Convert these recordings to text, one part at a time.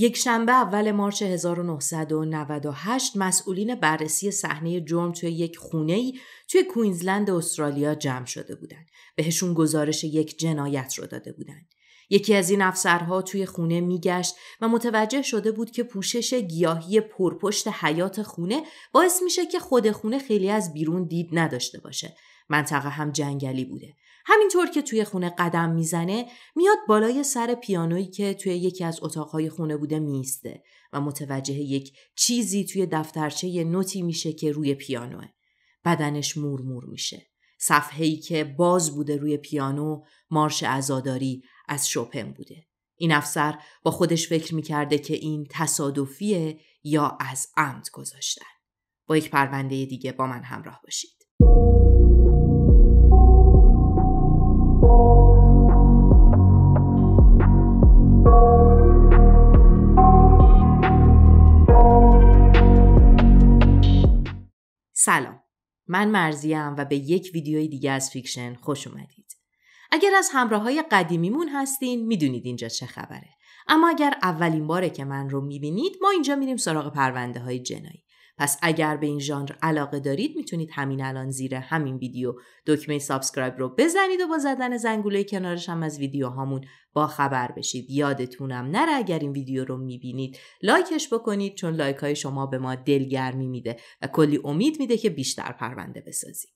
یک شنبه اول مارچ 1998 مسئولین بررسی صحنه جرم توی یک خونه ای توی کوینزلند استرالیا جمع شده بودند. بهشون گزارش یک جنایت رو داده بودند. یکی از این افسرها توی خونه میگشت و متوجه شده بود که پوشش گیاهی پرپشت حیات خونه باعث میشه که خود خونه خیلی از بیرون دید نداشته باشه. منطقه هم جنگلی بوده. همینطور که توی خونه قدم میزنه میاد بالای سر پیانویی که توی یکی از اتاقهای خونه بوده میسته و متوجه یک چیزی توی دفترچه نوتی میشه که روی پیانوه. بدنش مورمور میشه. صفحهی که باز بوده روی پیانو مارش ازاداری از شوپن بوده. این افسر با خودش فکر میکرده که این تصادفیه یا از عمد گذاشتن. با یک پرونده دیگه با من همراه باشید. سلام من مرزیم و به یک ویدیوی دیگه از فیکشن خوش اومدید اگر از همراه های قدیمیمون هستین میدونید اینجا چه خبره اما اگر اولین باره که من رو میبینید ما اینجا میریم سراغ پرونده های جنایی پس اگر به این ژانر علاقه دارید میتونید همین الان زیر همین ویدیو دکمه سابسکرایب رو بزنید و با زدن زنگوله کنارش هم از ویدیوهامون با خبر بشید یادتونم نره اگر این ویدیو رو میبینید لایکش بکنید چون لایک های شما به ما دلگرمی میده و کلی امید میده که بیشتر پرونده بسازید.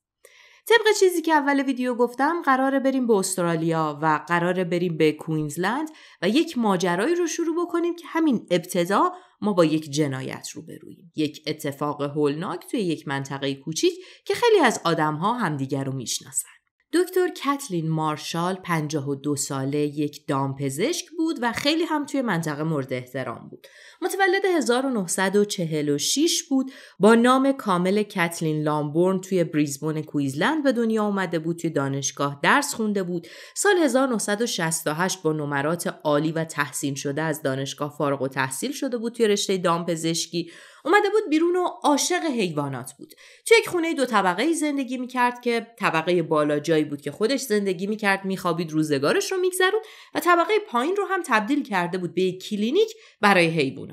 طبق چیزی که اول ویدیو گفتم قراره بریم به استرالیا و قراره بریم به کوینزلند و یک ماجرایی رو شروع بکنیم که همین ابتدا ما با یک جنایت روبروییم یک اتفاق هولناک توی یک منطقه کوچیک که خیلی از آدمها همدیگر رو میشناسن دکتر کتلین مارشال 52 ساله یک دامپزشک بود و خیلی هم توی منطقه مورد احترام بود. متولد 1946 بود با نام کامل کتلین لامبورن توی بریزبون کویزلند به دنیا اومده بود توی دانشگاه درس خونده بود سال 1968 با نمرات عالی و تحسین شده از دانشگاه فارغ و تحصیل شده بود توی رشته دامپزشکی اومده بود بیرون و عاشق حیوانات بود توی یک خونه دو طبقه زندگی میکرد که طبقه بالا جایی بود که خودش زندگی میکرد میخوابید روزگارش رو میگذرون و طبقه پایین رو هم تبدیل کرده بود به یک کلینیک برای حیوانات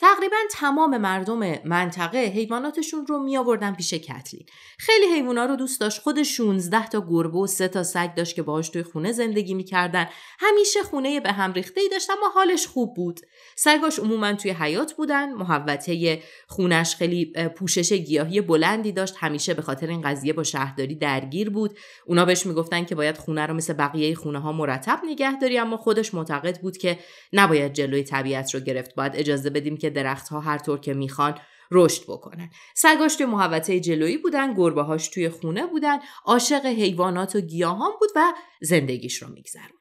تقریبا تمام مردم منطقه حیواناتشون رو می آوردن پیش کتلین. خیلی حیوانا رو دوست داشت. خود 16 تا گربه و 3 تا سگ داشت که باهاش توی خونه زندگی میکردن. همیشه خونه به هم ریخته ای داشت اما حالش خوب بود. سگاش عموما توی حیات بودن. محوطه خونش خیلی پوشش گیاهی بلندی داشت. همیشه به خاطر این قضیه با شهرداری درگیر بود. اونا بهش میگفتن که باید خونه رو مثل بقیه خونه ها مرتب نگه داری اما خودش معتقد بود که نباید جلوی طبیعت رو گرفت. باید اجازه بدیم که که درختها هر طور که میخوان رشد بکنن سگاش توی محوطه جلویی بودن گربه هاش توی خونه بودن عاشق حیوانات و گیاهان بود و زندگیش رو میگذرم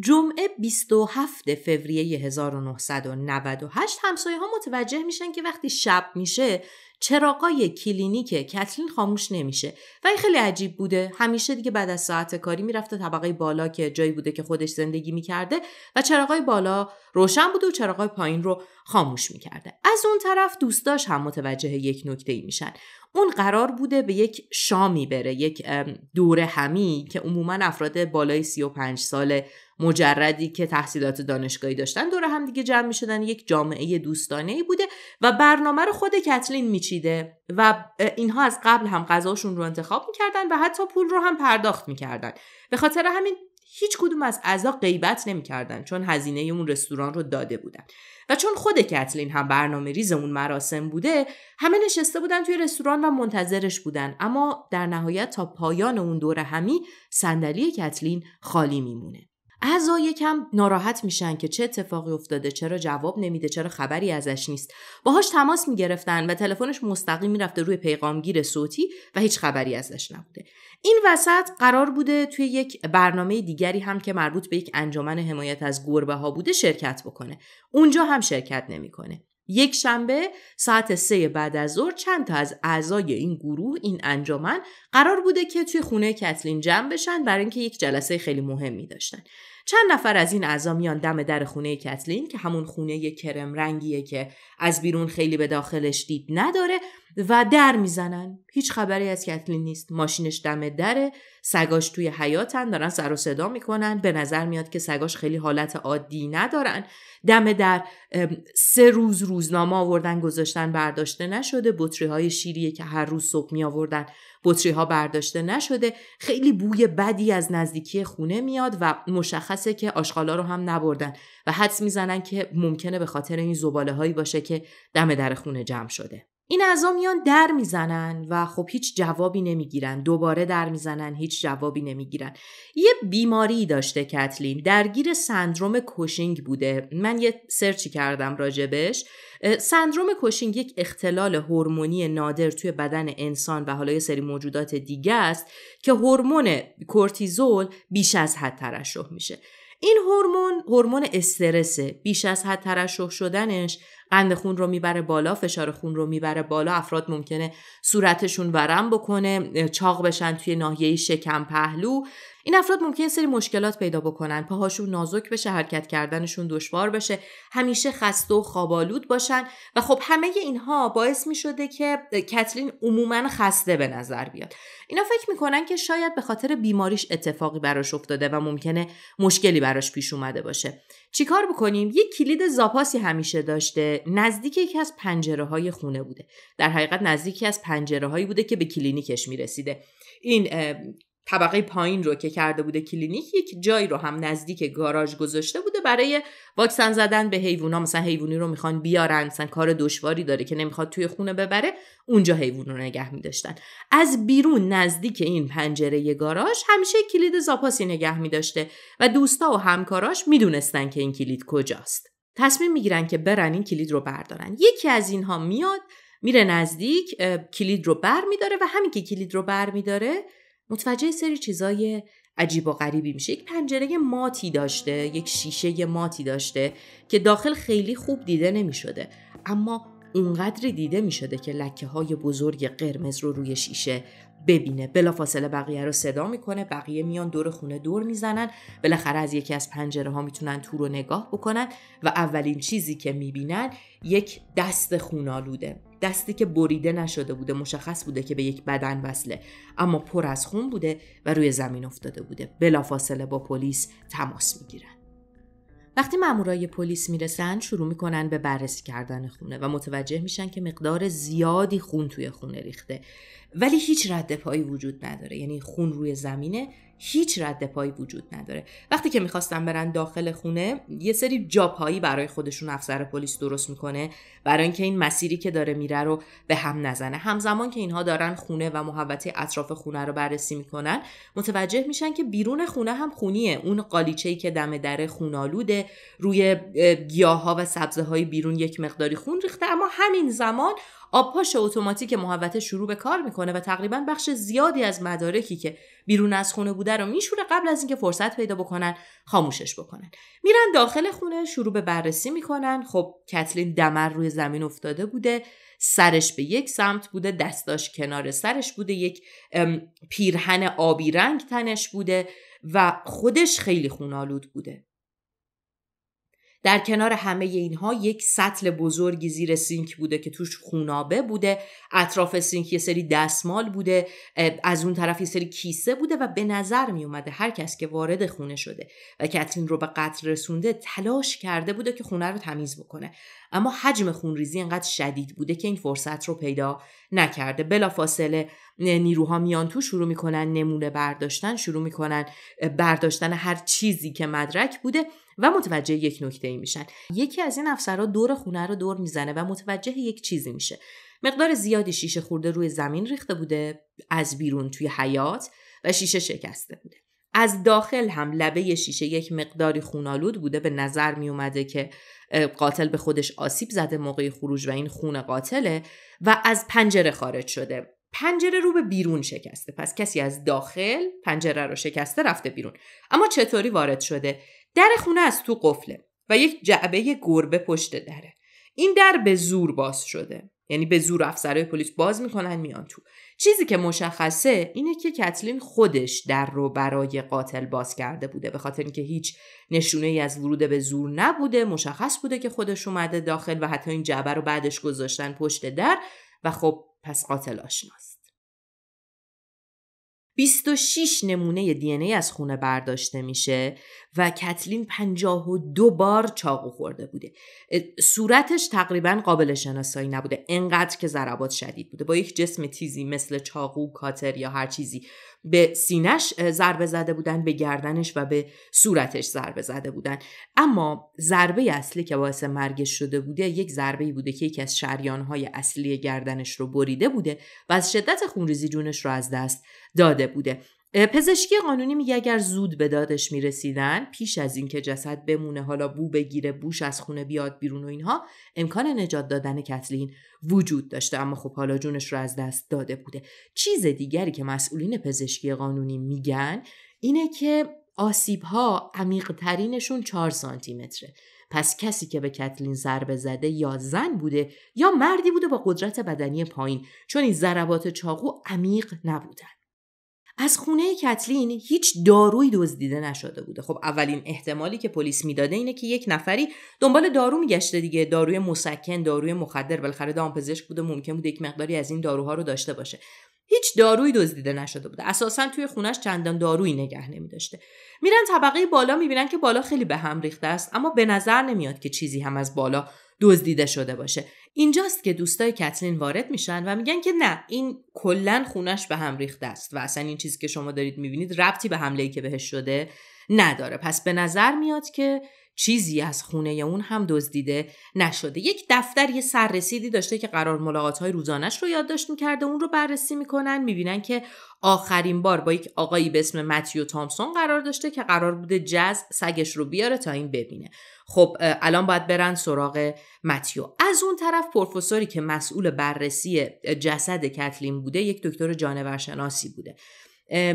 جمعه 27 فوریه 1998 همسایه ها متوجه میشن که وقتی شب میشه چراغای کلینیک کتلین خاموش نمیشه و این خیلی عجیب بوده همیشه دیگه بعد از ساعت کاری میرفته طبقه بالا که جایی بوده که خودش زندگی میکرده و چراغای بالا روشن بوده و چراغای پایین رو خاموش میکرده از اون طرف دوستاش هم متوجه یک نکته ای میشن اون قرار بوده به یک شامی بره یک دوره همی که عموما افراد بالای 35 ساله مجردی که تحصیلات دانشگاهی داشتن دور هم دیگه جمع می شدن یک جامعه دوستانه ای بوده و برنامه رو خود کتلین میچیده و اینها از قبل هم غذاشون رو انتخاب میکردن و حتی پول رو هم پرداخت میکردن به خاطر همین هیچ کدوم از اعضا غیبت نمیکردن چون هزینه اون رستوران رو داده بودن و چون خود کتلین هم برنامه ریز اون مراسم بوده همه نشسته بودن توی رستوران و منتظرش بودن اما در نهایت تا پایان اون دور همی صندلی کتلین خالی میمونه اعضا یکم ناراحت میشن که چه اتفاقی افتاده چرا جواب نمیده چرا خبری ازش نیست باهاش تماس میگرفتن و تلفنش مستقیم میرفته روی پیغامگیر صوتی و هیچ خبری ازش نبوده این وسط قرار بوده توی یک برنامه دیگری هم که مربوط به یک انجمن حمایت از گربه ها بوده شرکت بکنه اونجا هم شرکت نمیکنه یک شنبه ساعت سه بعد از ظهر چند تا از اعضای این گروه این انجمن قرار بوده که توی خونه کتلین جمع بشن برای اینکه یک جلسه خیلی مهمی داشتن چند نفر از این اعضا میان دم در خونه کتلین که همون خونه کرم رنگیه که از بیرون خیلی به داخلش دید نداره و در میزنن هیچ خبری از کتلین نیست ماشینش دم دره سگاش توی حیاتن دارن سر و صدا میکنن به نظر میاد که سگاش خیلی حالت عادی ندارن دم در سه روز روزنامه آوردن گذاشتن برداشته نشده بطری های شیریه که هر روز صبح می آوردن بطری ها برداشته نشده خیلی بوی بدی از نزدیکی خونه میاد و مشخصه که آشغالا رو هم نبردن و حدس میزنن که ممکنه به خاطر این زباله هایی باشه که دم در خونه جمع شده این اعضا میان در میزنن و خب هیچ جوابی نمیگیرن دوباره در میزنن هیچ جوابی نمیگیرن یه بیماری داشته کتلین درگیر سندروم کوشینگ بوده من یه سرچی کردم راجبش سندروم کوشینگ یک اختلال هورمونی نادر توی بدن انسان و حالا یه سری موجودات دیگه است که هورمون کورتیزول بیش از حد ترشح میشه این هورمون هورمون استرسه بیش از حد ترشح شدنش قند خون رو میبره بالا فشار خون رو میبره بالا افراد ممکنه صورتشون ورم بکنه چاق بشن توی ناحیه شکم پهلو این افراد ممکن سری مشکلات پیدا بکنن پاهاشون نازک بشه حرکت کردنشون دشوار بشه همیشه خسته و خوابالود باشن و خب همه اینها باعث می شده که کتلین عموما خسته به نظر بیاد اینا فکر میکنن که شاید به خاطر بیماریش اتفاقی براش افتاده و ممکنه مشکلی براش پیش اومده باشه چیکار بکنیم یک کلید زاپاسی همیشه داشته نزدیک یکی از پنجره های خونه بوده در حقیقت نزدیکی از پنجره هایی بوده که به کلینیکش میرسیده این طبقه پایین رو که کرده بوده کلینیک یک جایی رو هم نزدیک گاراژ گذاشته بوده برای واکسن زدن به حیوونا مثلا حیوانی رو میخوان بیارن مثلا کار دشواری داره که نمیخواد توی خونه ببره اونجا حیوان رو نگه میداشتن از بیرون نزدیک این پنجره گاراژ همیشه کلید زاپاسی نگه میداشته و دوستا و همکاراش میدونستن که این کلید کجاست تصمیم میگیرن که برن این کلید رو بردارن یکی از اینها میاد میره نزدیک کلید رو بر میداره و همین که کلید رو بر میداره متوجه سری چیزای عجیب و غریبی میشه یک پنجره ماتی داشته یک شیشه ماتی داشته که داخل خیلی خوب دیده نمیشده اما اونقدر دیده میشده که لکه های بزرگ قرمز رو روی شیشه ببینه بلافاصله بقیه رو صدا میکنه بقیه میان دور خونه دور میزنن بالاخره از یکی از پنجره ها میتونن تو رو نگاه بکنن و اولین چیزی که میبینن یک دست خونالوده دستی که بریده نشده بوده مشخص بوده که به یک بدن وصله اما پر از خون بوده و روی زمین افتاده بوده بلافاصله با پلیس تماس میگیرن وقتی مامورای پلیس میرسن شروع میکنن به بررسی کردن خونه و متوجه میشن که مقدار زیادی خون توی خونه ریخته ولی هیچ رد پایی وجود نداره یعنی خون روی زمینه هیچ رد پایی وجود نداره وقتی که میخواستن برن داخل خونه یه سری جاپایی برای خودشون افسر پلیس درست میکنه برای اینکه این مسیری که داره میره رو به هم نزنه همزمان که اینها دارن خونه و محوطه اطراف خونه رو بررسی میکنن متوجه میشن که بیرون خونه هم خونیه اون قالیچه‌ای که دم در خونالوده روی گیاها و سبزه های بیرون یک مقداری خون ریخته اما همین زمان آبپاش اتوماتیک محوطه شروع به کار میکنه و تقریبا بخش زیادی از مدارکی که بیرون از خونه بوده رو میشوره قبل از اینکه فرصت پیدا بکنن خاموشش بکنن میرن داخل خونه شروع به بررسی میکنن خب کتلین دمر روی زمین افتاده بوده سرش به یک سمت بوده دستاش کنار سرش بوده یک پیرهن آبی رنگ تنش بوده و خودش خیلی خونالود بوده در کنار همه اینها یک سطل بزرگی زیر سینک بوده که توش خونابه بوده اطراف سینک یه سری دستمال بوده از اون طرف یه سری کیسه بوده و به نظر می اومده هر کس که وارد خونه شده و کترین رو به قتل رسونده تلاش کرده بوده که خونه رو تمیز بکنه اما حجم خونریزی انقدر شدید بوده که این فرصت رو پیدا نکرده بلافاصله نیروها میان تو شروع میکنن نمونه برداشتن شروع میکنن برداشتن هر چیزی که مدرک بوده و متوجه یک نکته ای میشن یکی از این افسرها دور خونه رو دور میزنه و متوجه یک چیزی میشه مقدار زیادی شیشه خورده روی زمین ریخته بوده از بیرون توی حیات و شیشه شکسته بوده از داخل هم لبه شیشه یک مقداری خونالود بوده به نظر می اومده که قاتل به خودش آسیب زده موقع خروج و این خون قاتله و از پنجره خارج شده پنجره رو به بیرون شکسته پس کسی از داخل پنجره رو شکسته رفته بیرون اما چطوری وارد شده در خونه از تو قفله و یک جعبه گربه پشت دره این در به زور باز شده یعنی به زور افسرهای پلیس باز میکنن میان تو چیزی که مشخصه اینه که کتلین خودش در رو برای قاتل باز کرده بوده به خاطر اینکه هیچ نشونه ای از ورود به زور نبوده مشخص بوده که خودش اومده داخل و حتی این جعبه رو بعدش گذاشتن پشت در و خب پس قاتل آشناست 26 نمونه دی ای از خونه برداشته میشه و کتلین 52 بار چاقو خورده بوده صورتش تقریبا قابل شناسایی نبوده انقدر که ضربات شدید بوده با یک جسم تیزی مثل چاقو کاتر یا هر چیزی به سینش ضربه زده بودن به گردنش و به صورتش ضربه زده بودن اما ضربه اصلی که باعث مرگش شده بوده یک ضربه بوده که یکی از شریانهای اصلی گردنش رو بریده بوده و از شدت خونریزی جونش رو از دست داده بوده پزشکی قانونی میگه اگر زود به دادش میرسیدن پیش از اینکه جسد بمونه حالا بو بگیره بوش از خونه بیاد بیرون و اینها امکان نجات دادن کتلین وجود داشته اما خب حالا جونش رو از دست داده بوده چیز دیگری که مسئولین پزشکی قانونی میگن اینه که آسیب ها عمیق ترینشون 4 سانتی متره پس کسی که به کتلین ضربه زده یا زن بوده یا مردی بوده با قدرت بدنی پایین چون این ضربات چاقو عمیق نبودن از خونه کتلین هیچ دارویی دزدیده نشده بوده خب اولین احتمالی که پلیس میداده اینه که یک نفری دنبال دارو میگشته دیگه داروی مسکن داروی مخدر بالاخره دامپزشک بوده ممکن بوده یک مقداری از این داروها رو داشته باشه هیچ دارویی دزدیده نشده بوده اساسا توی خونش چندان دارویی نگه نمیداشته میرن طبقه بالا میبینن که بالا خیلی به هم ریخته است اما به نظر نمیاد که چیزی هم از بالا دزدیده شده باشه اینجاست که دوستای کتلین وارد میشن و میگن که نه این کلا خونش به هم ریخته است و اصلا این چیزی که شما دارید میبینید ربطی به حمله که بهش شده نداره پس به نظر میاد که چیزی از خونه اون هم دزدیده نشده یک دفتر یه سررسیدی داشته که قرار ملاقات های روزانش رو یادداشت میکرده اون رو بررسی میکنن میبینن که آخرین بار با یک آقایی به اسم متیو تامسون قرار داشته که قرار بوده جز سگش رو بیاره تا این ببینه خب الان باید برن سراغ متیو از اون طرف پروفسوری که مسئول بررسی جسد کتلین بوده یک دکتر جانورشناسی بوده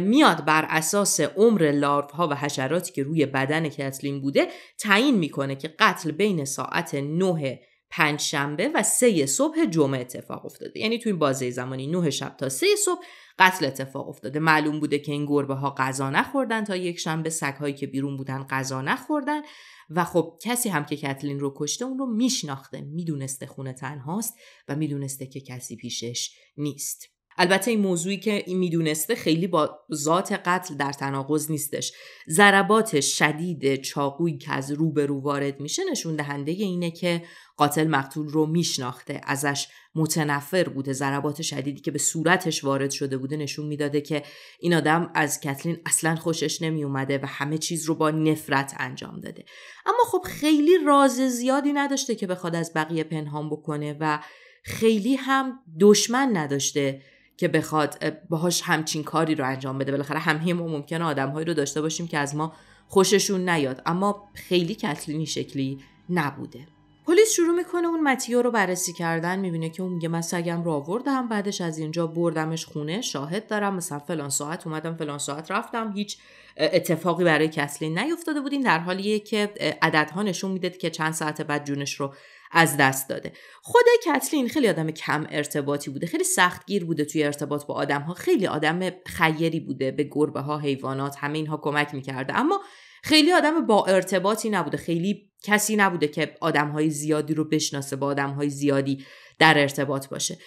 میاد بر اساس عمر لارف ها و حشراتی که روی بدن کتلین بوده تعیین میکنه که قتل بین ساعت 9 پنج شنبه و سه صبح جمعه اتفاق افتاده یعنی تو این بازه زمانی 9 شب تا سه صبح قتل اتفاق افتاده معلوم بوده که این گربه ها غذا نخوردن تا یک شنبه سگ هایی که بیرون بودن غذا نخوردن و خب کسی هم که کتلین رو کشته اون رو میشناخته میدونسته خونه تنهاست و میدونسته که کسی پیشش نیست البته این موضوعی که این میدونسته خیلی با ذات قتل در تناقض نیستش ضربات شدید چاقویی که از رو به رو وارد میشه نشون دهنده اینه که قاتل مقتول رو میشناخته ازش متنفر بوده ضربات شدیدی که به صورتش وارد شده بوده نشون میداده که این آدم از کتلین اصلا خوشش نمی اومده و همه چیز رو با نفرت انجام داده اما خب خیلی راز زیادی نداشته که بخواد از بقیه پنهان بکنه و خیلی هم دشمن نداشته که بخواد باهاش همچین کاری رو انجام بده بالاخره همه ما ممکنه آدمهایی رو داشته باشیم که از ما خوششون نیاد اما خیلی کتلینی شکلی نبوده پلیس شروع میکنه اون متیو رو بررسی کردن میبینه که اون میگه من سگم رو آوردم بعدش از اینجا بردمش خونه شاهد دارم مثلا فلان ساعت اومدم فلان ساعت رفتم هیچ اتفاقی برای کسلین نیفتاده بودیم در حالیه که عددها نشون میده که چند ساعت بعد جونش رو از دست داده خود کتلین خیلی آدم کم ارتباطی بوده خیلی سختگیر بوده توی ارتباط با آدم ها خیلی آدم خیری بوده به گربه ها حیوانات همه اینها کمک میکرده اما خیلی آدم با ارتباطی نبوده خیلی کسی نبوده که آدم های زیادی رو بشناسه با آدم های زیادی در ارتباط باشه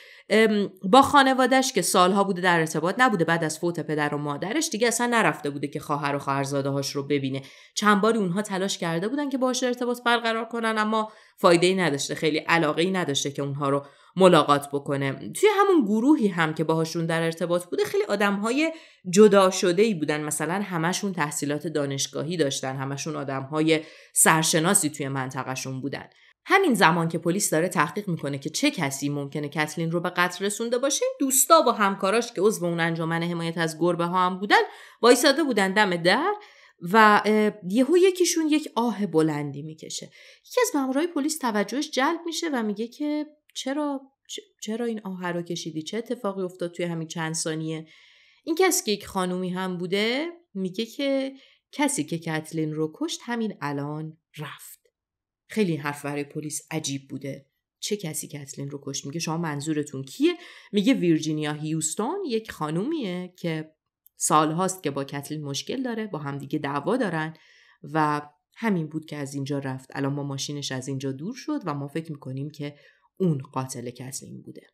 با خانوادهش که سالها بوده در ارتباط نبوده بعد از فوت پدر و مادرش دیگه اصلا نرفته بوده که خواهر و هاش رو ببینه چند باری اونها تلاش کرده بودن که باهاش ارتباط برقرار کنن اما فایده ای نداشته خیلی علاقه ای نداشته که اونها رو ملاقات بکنه توی همون گروهی هم که باهاشون در ارتباط بوده خیلی آدمهای جدا شده ای بودن مثلا همشون تحصیلات دانشگاهی داشتن همشون های سرشناسی توی منطقهشون بودن همین زمان که پلیس داره تحقیق میکنه که چه کسی ممکنه کتلین رو به قتل رسونده باشه دوستا و همکاراش که عضو اون انجمن حمایت از گربه ها هم بودن وایساده بودن دم در و یهو یکیشون یک آه بلندی میکشه یکی از مامورای پلیس توجهش جلب میشه و میگه که چرا چرا این آه رو کشیدی چه اتفاقی افتاد توی همین چند ثانیه این کسی که یک خانومی هم بوده میگه که کسی که کتلین رو کشت همین الان رفت خیلی این حرف برای پلیس عجیب بوده چه کسی کتلین رو کش میگه شما منظورتون کیه میگه ویرجینیا هیوستون یک خانومیه که سال هاست که با کتلین مشکل داره با همدیگه دعوا دارن و همین بود که از اینجا رفت الان ما ماشینش از اینجا دور شد و ما فکر میکنیم که اون قاتل کتلین بوده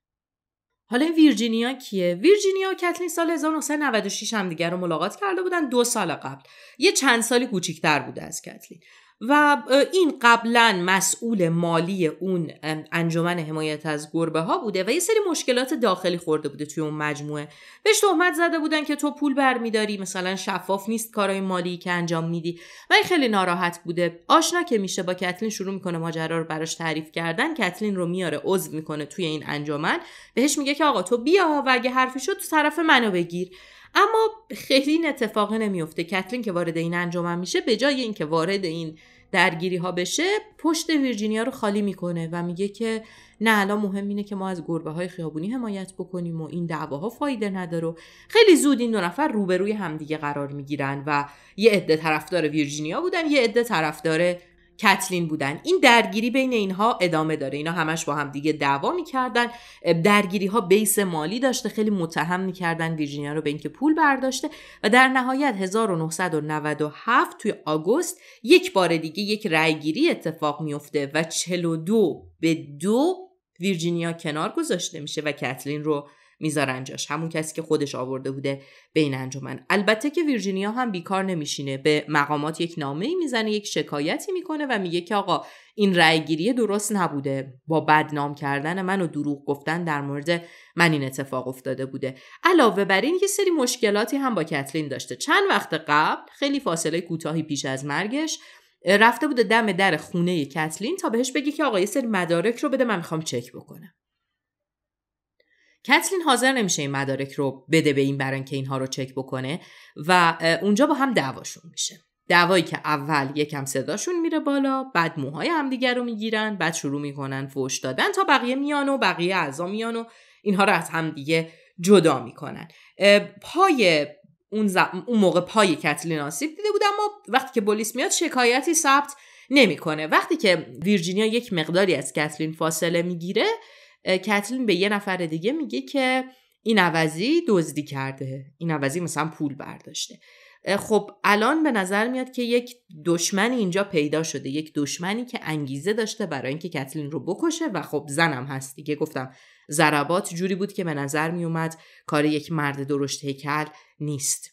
حالا این ویرجینیا کیه ویرجینیا و کتلین سال 1996 همدیگه رو ملاقات کرده بودن دو سال قبل یه چند سالی کوچیکتر بوده از کتلین و این قبلا مسئول مالی اون انجمن حمایت از گربه ها بوده و یه سری مشکلات داخلی خورده بوده توی اون مجموعه بهش تهمت زده بودن که تو پول برمیداری مثلا شفاف نیست کارهای مالی که انجام میدی و این خیلی ناراحت بوده آشنا که میشه با کتلین شروع میکنه ماجرا رو براش تعریف کردن کتلین رو میاره عضو میکنه توی این انجمن بهش میگه که آقا تو بیا و اگه حرفی شد تو طرف منو بگیر اما خیلی این اتفاقی نمیفته کتلین که وارد این انجمن میشه به جای اینکه وارد این درگیری ها بشه پشت ویرجینیا رو خالی میکنه و میگه که نه الان مهم اینه که ما از گربه های خیابونی حمایت بکنیم و این دعواها فایده نداره خیلی زود این دو نفر روبروی همدیگه قرار میگیرن و یه عده طرفدار ویرجینیا بودن یه عده طرفدار کتلین بودن این درگیری بین اینها ادامه داره اینا همش با هم دیگه دعوا میکردن درگیری ها بیس مالی داشته خیلی متهم میکردن ویرجینیا رو به اینکه پول برداشته و در نهایت 1997 توی آگوست یک بار دیگه یک رأیگیری اتفاق میفته و 42 به دو ویرجینیا کنار گذاشته میشه و کتلین رو میذارن جاش همون کسی که خودش آورده بوده بین انجمن البته که ویرجینیا هم بیکار نمیشینه به مقامات یک نامه میزنه یک شکایتی میکنه و میگه که آقا این رأیگیری درست نبوده با بدنام کردن من و دروغ گفتن در مورد من این اتفاق افتاده بوده علاوه بر این یه سری مشکلاتی هم با کتلین داشته چند وقت قبل خیلی فاصله کوتاهی پیش از مرگش رفته بوده دم در خونه کتلین تا بهش بگی که آقا یه سری مدارک رو بده من میخوام چک بکنم کتلین حاضر نمیشه این مدارک رو بده به این برای که اینها رو چک بکنه و اونجا با هم دعواشون میشه دعوایی که اول یکم صداشون میره بالا بعد موهای همدیگر رو میگیرن بعد شروع میکنن فوش دادن تا بقیه میان و بقیه اعضا میان و اینها رو از هم دیگه جدا میکنن پای اون, اون موقع پای کتلین آسیب دیده بود اما وقتی که پلیس میاد شکایتی ثبت نمیکنه وقتی که ویرجینیا یک مقداری از کتلین فاصله میگیره کتلین به یه نفر دیگه میگه که این عوضی دزدی کرده این عوضی مثلا پول برداشته خب الان به نظر میاد که یک دشمنی اینجا پیدا شده یک دشمنی که انگیزه داشته برای اینکه کتلین رو بکشه و خب زنم هست دیگه گفتم ضربات جوری بود که به نظر میومد کار یک مرد درشت هیکل نیست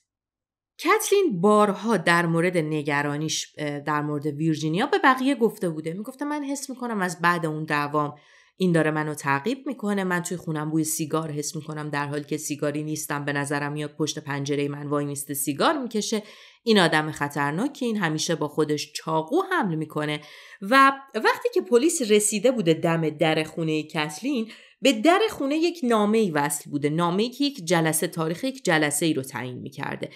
کتلین بارها در مورد نگرانیش در مورد ویرجینیا به بقیه گفته بوده میگفته من حس میکنم از بعد اون دوام این داره منو تعقیب میکنه من توی خونم بوی سیگار حس میکنم در حالی که سیگاری نیستم به نظرم میاد پشت پنجره من وای میسته سیگار میکشه این آدم خطرناکی این همیشه با خودش چاقو حمل میکنه و وقتی که پلیس رسیده بوده دم در خونه کتلین به در خونه یک نامه ای وصل بوده نامه که یک جلسه تاریخ یک جلسه ای رو تعیین میکرده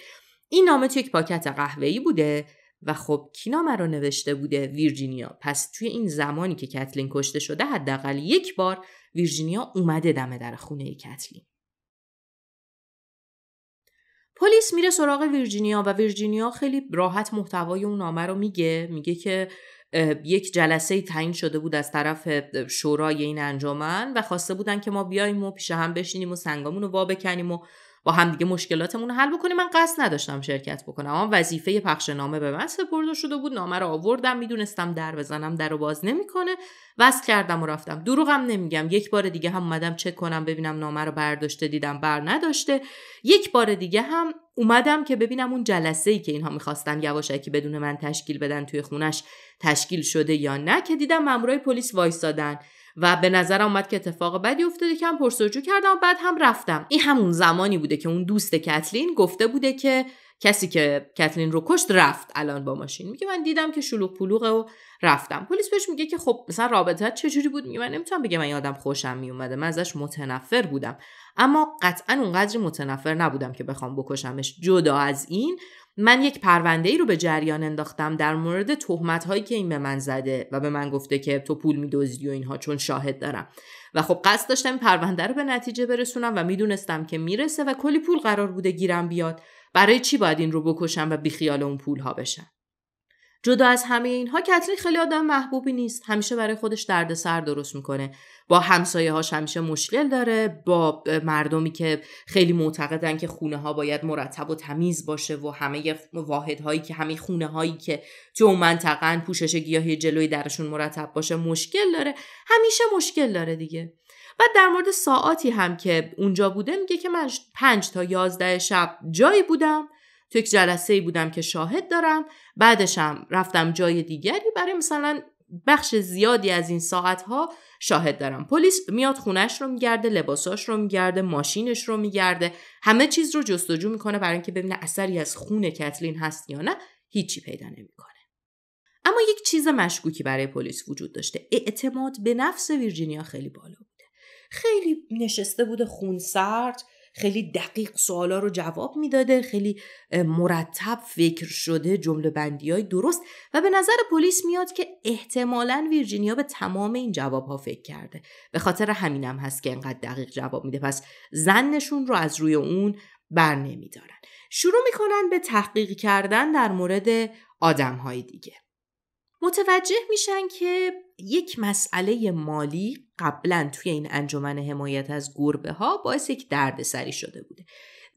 این نامه توی یک پاکت قهوه‌ای بوده و خب کینا رو نوشته بوده ویرجینیا پس توی این زمانی که کتلین کشته شده حداقل یک بار ویرجینیا اومده دم در خونه کتلین پلیس میره سراغ ویرجینیا و ویرجینیا خیلی راحت محتوای اون نامه رو میگه میگه که یک جلسه تعیین شده بود از طرف شورای این انجامن و خواسته بودن که ما بیایم و پیش هم بشینیم و سنگامون رو وا بکنیم و با همدیگه مشکلاتمون رو حل بکنیم من قصد نداشتم شرکت بکنم اما وظیفه پخش نامه به من سپرده شده بود نامه رو آوردم میدونستم در بزنم در رو باز نمیکنه وصل کردم و رفتم دروغم نمیگم یک بار دیگه هم اومدم چک کنم ببینم نامه رو برداشته دیدم بر نداشته یک بار دیگه هم اومدم که ببینم اون جلسه ای که اینها میخواستن یواشکی بدون من تشکیل بدن توی خونش تشکیل شده یا نه که دیدم مامورای پلیس وایسادن و به نظر اومد که اتفاق بدی افتاده که هم پرسجو کردم و بعد هم رفتم این همون زمانی بوده که اون دوست کتلین گفته بوده که کسی که کتلین رو کشت رفت الان با ماشین میگه من دیدم که شلوغ پلوغه و رفتم پلیس بهش میگه که خب مثلا رابطت چجوری بود میگه من نمیتونم بگم من یادم خوشم میومده من ازش متنفر بودم اما قطعا اونقدر متنفر نبودم که بخوام بکشمش جدا از این من یک پرونده ای رو به جریان انداختم در مورد تهمت هایی که این به من زده و به من گفته که تو پول میدزدی و اینها چون شاهد دارم و خب قصد داشتم این پرونده رو به نتیجه برسونم و میدونستم که میرسه و کلی پول قرار بوده گیرم بیاد برای چی باید این رو بکشم و بیخیال اون پول ها بشم جدا از همه اینها کترین خیلی آدم محبوبی نیست همیشه برای خودش دردسر درست میکنه با همسایه هاش همیشه مشکل داره با مردمی که خیلی معتقدن که خونه ها باید مرتب و تمیز باشه و همه واحد هایی که همه خونه هایی که تو منطقه پوشش گیاهی جلوی درشون مرتب باشه مشکل داره همیشه مشکل داره دیگه و در مورد ساعاتی هم که اونجا بوده میگه که من 5 تا 11 شب جایی بودم تو یک جلسه ای بودم که شاهد دارم بعدشم رفتم جای دیگری برای مثلا بخش زیادی از این ها شاهد دارم پلیس میاد خونش رو میگرده لباساش رو میگرده ماشینش رو میگرده همه چیز رو جستجو میکنه برای اینکه ببینه اثری از خون کتلین هست یا نه هیچی پیدا نمیکنه اما یک چیز مشکوکی برای پلیس وجود داشته اعتماد به نفس ویرجینیا خیلی بالا بوده خیلی نشسته بوده خون سرد خیلی دقیق سوالا رو جواب میداده خیلی مرتب فکر شده جمله بندی های درست و به نظر پلیس میاد که احتمالا ویرجینیا به تمام این جواب ها فکر کرده به خاطر همینم هست که انقدر دقیق جواب میده پس زنشون رو از روی اون بر نمیدارن شروع میکنن به تحقیق کردن در مورد آدم های دیگه متوجه میشن که یک مسئله مالی قبلا توی این انجمن حمایت از گربه ها باعث یک دردسری شده بوده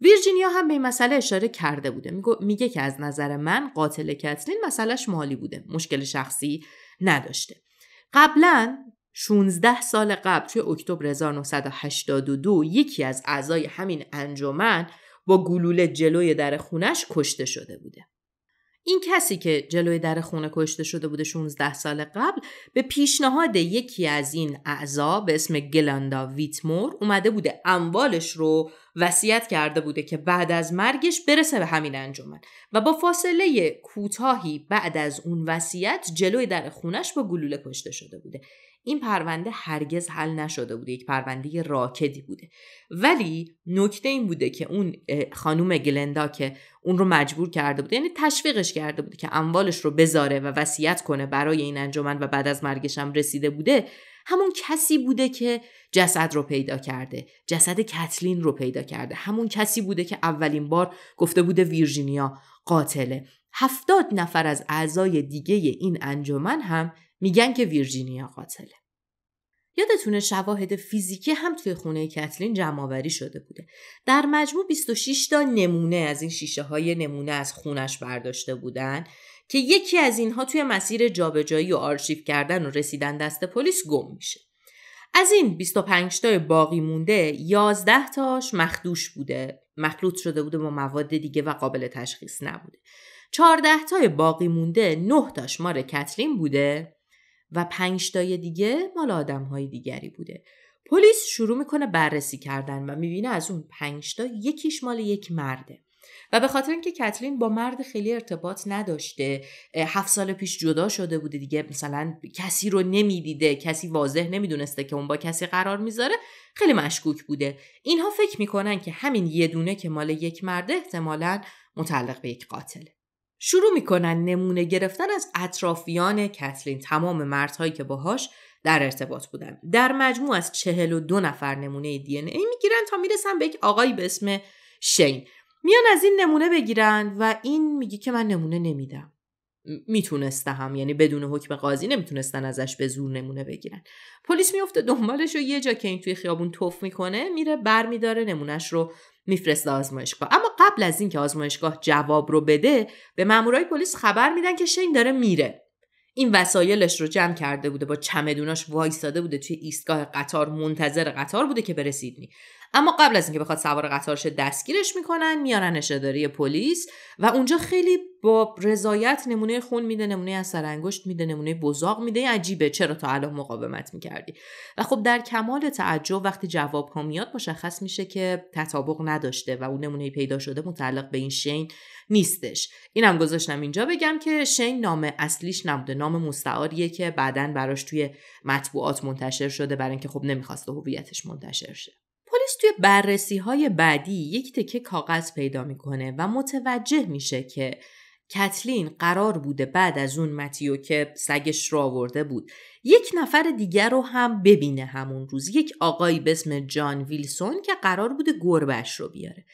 ویرجینیا هم به این مسئله اشاره کرده بوده میگه که از نظر من قاتل کتلین مسئلهش مالی بوده مشکل شخصی نداشته قبلا 16 سال قبل توی اکتبر 1982 یکی از اعضای همین انجمن با گلوله جلوی در خونش کشته شده بوده این کسی که جلوی در خونه کشته شده بوده 16 سال قبل به پیشنهاد یکی از این اعضا به اسم گلاندا ویتمور اومده بوده اموالش رو وصیت کرده بوده که بعد از مرگش برسه به همین انجمن و با فاصله کوتاهی بعد از اون وصیت جلوی در خونش با گلوله کشته شده بوده این پرونده هرگز حل نشده بوده یک پرونده راکدی بوده ولی نکته این بوده که اون خانوم گلندا که اون رو مجبور کرده بوده یعنی تشویقش کرده بوده که اموالش رو بذاره و وصیت کنه برای این انجمن و بعد از مرگش هم رسیده بوده همون کسی بوده که جسد رو پیدا کرده جسد کتلین رو پیدا کرده همون کسی بوده که اولین بار گفته بوده ویرجینیا قاتله هفتاد نفر از اعضای دیگه این انجمن هم میگن که ویرجینیا قاتله یادتونه شواهد فیزیکی هم توی خونه کتلین جمعآوری شده بوده در مجموع 26 تا نمونه از این شیشه های نمونه از خونش برداشته بودن که یکی از اینها توی مسیر جابجایی و آرشیو کردن و رسیدن دست پلیس گم میشه از این 25 تا باقی مونده 11 تاش مخدوش بوده مخلوط شده بوده با مواد دیگه و قابل تشخیص نبوده 14 تا باقی مونده 9 تاش مار کتلین بوده و پنج دیگه مال آدم های دیگری بوده پلیس شروع میکنه بررسی کردن و میبینه از اون پنج تا یکیش مال یک مرده و به خاطر اینکه کتلین با مرد خیلی ارتباط نداشته هفت سال پیش جدا شده بوده دیگه مثلا کسی رو نمیدیده کسی واضح نمیدونسته که اون با کسی قرار میذاره خیلی مشکوک بوده اینها فکر میکنن که همین یه دونه که مال یک مرده احتمالا متعلق به یک قاتله شروع میکنن نمونه گرفتن از اطرافیان کتلین تمام مردهایی که باهاش در ارتباط بودن در مجموع از چهل و دو نفر نمونه دی ای میگیرن تا میرسن به یک آقایی به اسم شین میان از این نمونه بگیرن و این میگه که من نمونه نمیدم میتونسته هم یعنی بدون حکم قاضی نمیتونستن ازش به زور نمونه بگیرن پلیس میفته دنبالش و یه جا که این توی خیابون توف میکنه میره برمیداره نمونهش رو میفرسته آزمایشگاه اما قبل از اینکه آزمایشگاه جواب رو بده به مامورای پلیس خبر میدن که شین داره میره این وسایلش رو جمع کرده بوده با چمدوناش وایستاده بوده توی ایستگاه قطار منتظر قطار بوده که برسیدنی اما قبل از اینکه بخواد سوار قطار شه دستگیرش میکنن میارنش اداره پلیس و اونجا خیلی با رضایت نمونه خون میده نمونه از انگشت میده نمونه بزاق میده عجیبه چرا تا الان مقاومت میکردی و خب در کمال تعجب وقتی جواب ها میاد مشخص میشه که تطابق نداشته و اون نمونه پیدا شده متعلق به این شین نیستش اینم گذاشتم اینجا بگم که شین نام اصلیش نبوده نام مستعاریه که بعدا براش توی مطبوعات منتشر شده برای اینکه خب نمیخواسته هویتش منتشر شه پلیس توی بررسی های بعدی یک تکه کاغذ پیدا میکنه و متوجه میشه که کتلین قرار بوده بعد از اون متیو که سگش را آورده بود یک نفر دیگر رو هم ببینه همون روز یک آقای به اسم جان ویلسون که قرار بوده گربش رو بیاره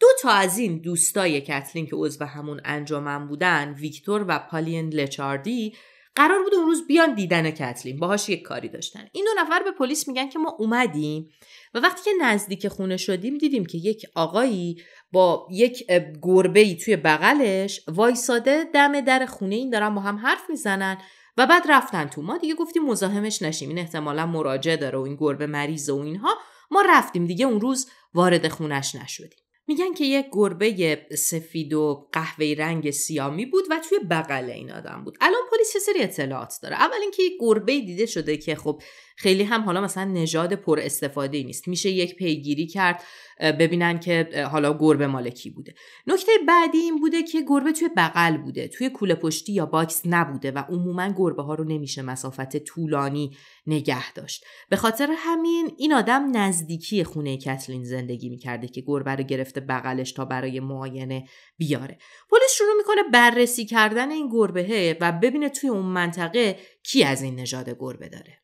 دو تا از این دوستای کتلین که عضو همون انجامن بودن ویکتور و پالین لچاردی قرار بود اون روز بیان دیدن کتلین باهاش یک کاری داشتن این دو نفر به پلیس میگن که ما اومدیم و وقتی که نزدیک خونه شدیم دیدیم که یک آقایی با یک گربه ای توی بغلش وایساده دم در خونه این دارن با هم حرف میزنن و بعد رفتن تو ما دیگه گفتیم مزاحمش نشیم این احتمالا مراجعه داره و این گربه مریض و اینها ما رفتیم دیگه اون روز وارد خونش نشدیم میگن که یک گربه سفید و قهوه رنگ سیامی بود و توی بغل این آدم بود الان پلیس یه سری اطلاعات داره اول اینکه یک گربه دیده شده که خب خیلی هم حالا مثلا نژاد پر استفاده نیست میشه یک پیگیری کرد ببینن که حالا گربه مالکی بوده نکته بعدی این بوده که گربه توی بغل بوده توی کوله پشتی یا باکس نبوده و عموما گربه ها رو نمیشه مسافت طولانی نگه داشت به خاطر همین این آدم نزدیکی خونه کتلین زندگی میکرده که گربه رو گرفته بغلش تا برای معاینه بیاره پلیس شروع میکنه بررسی کردن این گربهه و ببینه توی اون منطقه کی از این نژاد گربه داره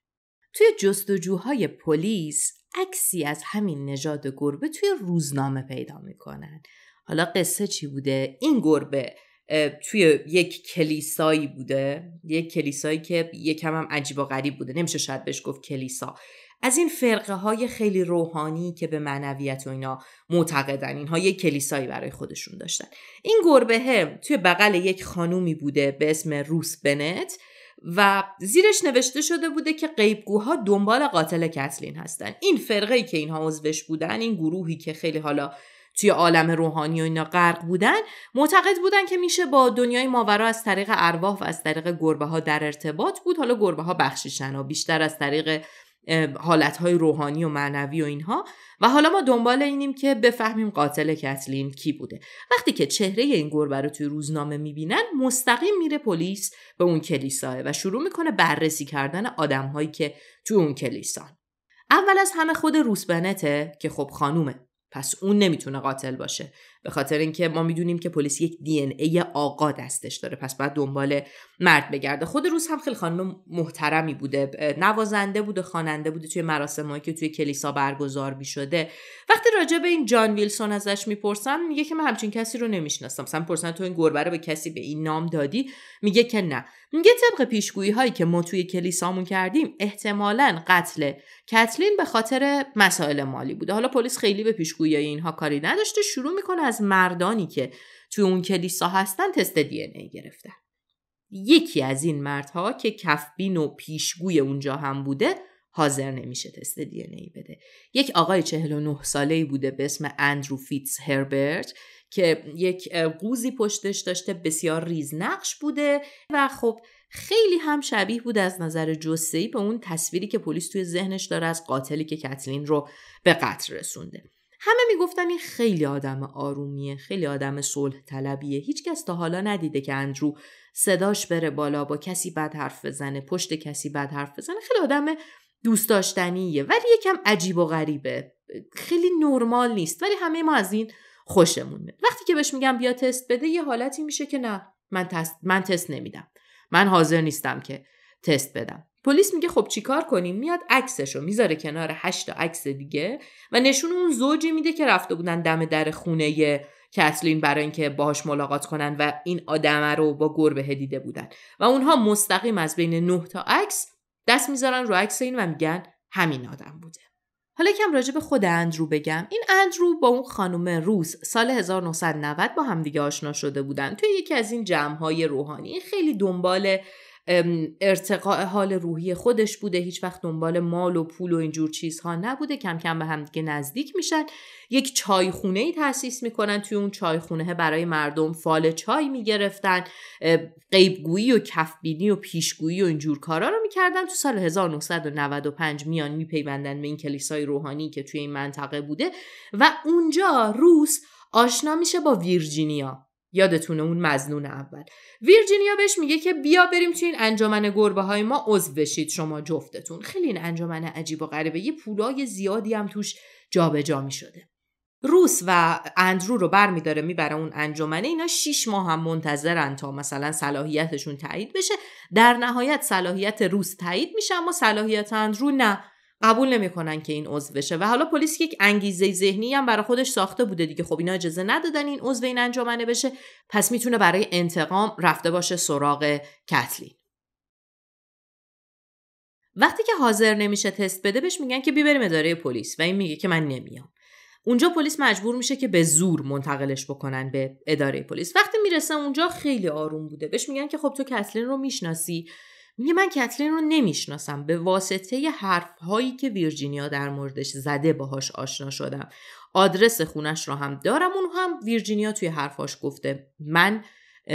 توی جستجوهای پلیس عکسی از همین نژاد گربه توی روزنامه پیدا میکنن حالا قصه چی بوده این گربه توی یک کلیسایی بوده یک کلیسایی که یکم هم عجیب و غریب بوده نمیشه شاید بهش گفت کلیسا از این فرقه های خیلی روحانی که به معنویت و اینا معتقدن اینها یک کلیسایی برای خودشون داشتن این گربه توی بغل یک خانومی بوده به اسم روس بنت و زیرش نوشته شده بوده که قیبگوها دنبال قاتل کتلین هستن این فرقه ای که اینها عضوش بودن این گروهی که خیلی حالا توی عالم روحانی و اینا غرق بودن معتقد بودن که میشه با دنیای ماورا از طریق ارواح و از طریق گربه ها در ارتباط بود حالا گربه ها بخشیشن و بیشتر از طریق حالتهای روحانی و معنوی و اینها و حالا ما دنبال اینیم که بفهمیم قاتل کتلین کی بوده وقتی که چهره این گربه رو توی روزنامه میبینن مستقیم میره پلیس به اون کلیساه و شروع میکنه بررسی کردن آدمهایی که توی اون کلیسان اول از همه خود روسبنته که خب خانومه پس اون نمیتونه قاتل باشه به خاطر اینکه ما میدونیم که پلیس یک دی ان ای آقا دستش داره پس باید دنبال مرد بگرده خود روز هم خیلی خانم محترمی بوده نوازنده بوده خواننده بوده توی مراسمایی که توی کلیسا برگزار شده. وقتی راجع به این جان ویلسون ازش میپرسن میگه که من همچین کسی رو نمیشناسم مثلا پرسن تو این گربه رو به کسی به این نام دادی میگه که نه میگه طبق پیشگویی هایی که ما توی کلیسامون کردیم احتمالا قتل کتلین به خاطر مسائل مالی بوده حالا پلیس خیلی به پیشگویی اینها کاری نداشته شروع میکنه از مردانی که توی اون کلیسا هستن تست دی ای گرفتن یکی از این مردها که کفبین و پیشگوی اونجا هم بوده حاضر نمیشه تست دی ای بده یک آقای 49 ساله‌ای بوده به اسم اندرو فیتز هربرت که یک قوزی پشتش داشته بسیار ریز نقش بوده و خب خیلی هم شبیه بود از نظر جسه‌ای به اون تصویری که پلیس توی ذهنش داره از قاتلی که کتلین رو به قتل رسونده همه میگفتن این خیلی آدم آرومیه خیلی آدم صلح طلبیه هیچکس تا حالا ندیده که اندرو صداش بره بالا با کسی بد حرف بزنه پشت کسی بد حرف بزنه خیلی آدم دوست داشتنیه ولی یکم عجیب و غریبه خیلی نرمال نیست ولی همه ما از این خوشمون میاد وقتی که بهش میگم بیا تست بده یه حالتی میشه که نه من تست من تست نمیدم من حاضر نیستم که تست بدم پلیس میگه خب چیکار کنیم میاد عکسش رو میذاره کنار هشت تا عکس دیگه و نشون اون زوجی میده که رفته بودن دم در خونه کتلین برای اینکه باهاش ملاقات کنن و این آدم رو با گربه دیده بودن و اونها مستقیم از بین نه تا عکس دست میذارن رو عکس این و میگن همین آدم بوده حالا کم راجع به خود اندرو بگم این اندرو با اون خانم روس سال 1990 با همدیگه آشنا شده بودن توی یکی از این جمعهای روحانی خیلی دنبال ارتقاء حال روحی خودش بوده هیچ وقت دنبال مال و پول و اینجور چیزها نبوده کم کم به هم دیگه نزدیک میشن یک چایخونه ای تاسیس میکنن توی اون چایخونه برای مردم فال چای میگرفتن غیبگویی و کفبینی و پیشگویی و اینجور کارا رو میکردن تو سال 1995 میان میپیوندن به این کلیسای روحانی که توی این منطقه بوده و اونجا روس آشنا میشه با ویرجینیا یادتونه اون مزنون اول ویرجینیا بهش میگه که بیا بریم توی این انجمن گربه های ما عضو بشید شما جفتتون خیلی این انجمن عجیب و غریبه یه پولای زیادی هم توش جابجا میشده روس و اندرو رو برمیداره میبره اون انجمنه اینا شیش ماه هم منتظرن تا مثلا صلاحیتشون تایید بشه در نهایت صلاحیت روس تایید میشه اما صلاحیت اندرو نه قبول نمیکنن که این عضو بشه و حالا پلیس یک انگیزه ذهنی هم برای خودش ساخته بوده دیگه خب اینا اجازه ندادن این عضو این انجمنه بشه پس میتونه برای انتقام رفته باشه سراغ کتلین وقتی که حاضر نمیشه تست بده بهش میگن که بیبریم اداره پلیس و این میگه که من نمیام اونجا پلیس مجبور میشه که به زور منتقلش بکنن به اداره پلیس وقتی میرسه اونجا خیلی آروم بوده بهش میگن که خب تو کتلین رو میشناسی میگه من کتلین رو نمیشناسم به واسطه حرف هایی که ویرجینیا در موردش زده باهاش آشنا شدم آدرس خونش رو هم دارم اون هم ویرجینیا توی حرفاش گفته من